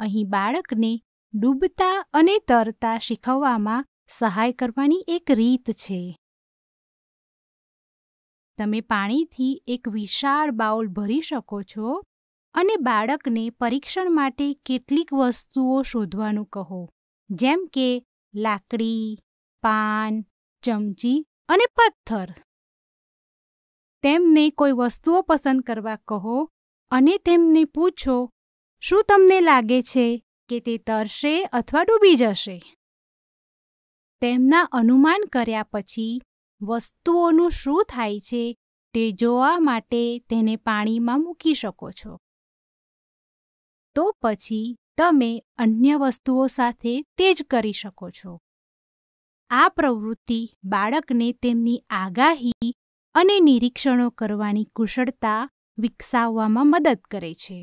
અહીં બાળકને ડૂબતા અને તરતા શીખવવામાં સહાય કરવાની એક રીત છે તમે પાણીથી એક વિશાળ બાઉલ ભરી શકો છો અને બાળકને પરીક્ષણ માટે કેટલીક વસ્તુઓ શોધવાનું કહો જેમ કે લાકડી પાન ચમચી અને પથ્થર તેમને કોઈ વસ્તુઓ પસંદ કરવા કહો અને તેમને પૂછો શું તમને લાગે છે કે તે તરશે અથવા ડૂબી જશે તેમના અનુમાન કર્યા પછી વસ્તુઓનું શું થાય છે તે જોવા માટે તેને પાણીમાં મૂકી શકો છો તો પછી તમે અન્ય વસ્તુઓ સાથે તે જ કરી શકો છો આ પ્રવૃત્તિ બાળકને તેમની આગાહી અને નિરીક્ષણો કરવાની કુશળતા વિકસાવવામાં મદદ કરે છે